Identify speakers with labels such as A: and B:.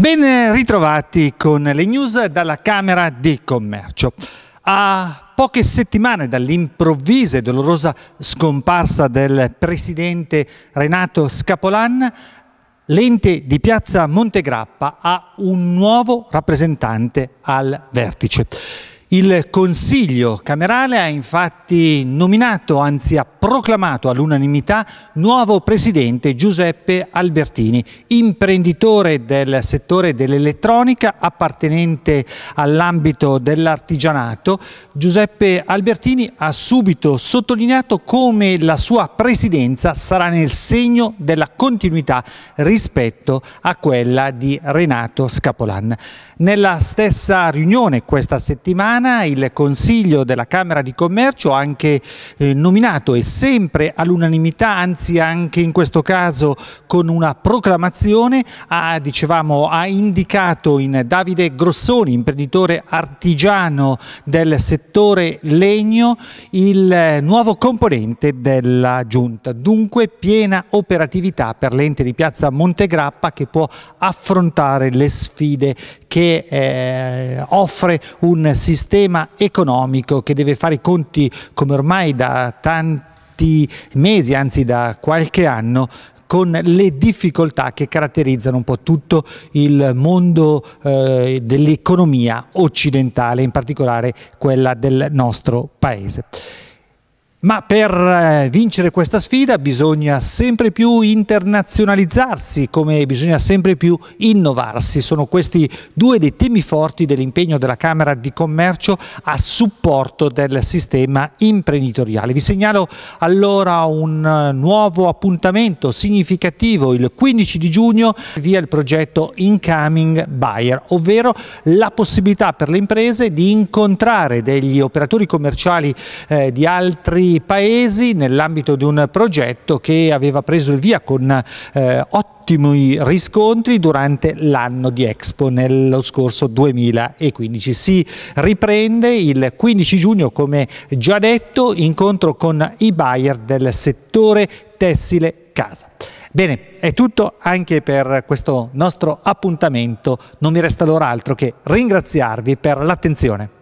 A: Ben ritrovati con le news dalla Camera di Commercio. A poche settimane dall'improvvisa e dolorosa scomparsa del presidente Renato Scapolan, l'ente di piazza Montegrappa ha un nuovo rappresentante al vertice. Il Consiglio camerale ha infatti nominato, anzi ha proclamato all'unanimità, nuovo presidente Giuseppe Albertini, imprenditore del settore dell'elettronica appartenente all'ambito dell'artigianato. Giuseppe Albertini ha subito sottolineato come la sua presidenza sarà nel segno della continuità rispetto a quella di Renato Scapolan. Nella stessa riunione questa settimana settimana il Consiglio della Camera di Commercio ha anche eh, nominato e sempre all'unanimità, anzi anche in questo caso con una proclamazione, ha, dicevamo, ha indicato in Davide Grossoni, imprenditore artigiano del settore legno, il eh, nuovo componente della Giunta. Dunque piena operatività per l'ente di Piazza Montegrappa che può affrontare le sfide che eh, offre un sistema economico che deve fare i conti come ormai da tanti mesi, anzi da qualche anno, con le difficoltà che caratterizzano un po' tutto il mondo eh, dell'economia occidentale, in particolare quella del nostro paese. Ma per eh, vincere questa sfida bisogna sempre più internazionalizzarsi, come bisogna sempre più innovarsi. Sono questi due dei temi forti dell'impegno della Camera di Commercio a supporto del sistema imprenditoriale. Vi segnalo allora un eh, nuovo appuntamento significativo il 15 di giugno via il progetto Incoming Buyer, ovvero la possibilità per le imprese di incontrare degli operatori commerciali eh, di altri paesi nell'ambito di un progetto che aveva preso il via con eh, ottimi riscontri durante l'anno di Expo nello scorso 2015. Si riprende il 15 giugno, come già detto, incontro con i buyer del settore tessile casa. Bene, è tutto anche per questo nostro appuntamento. Non mi resta loro altro che ringraziarvi per l'attenzione.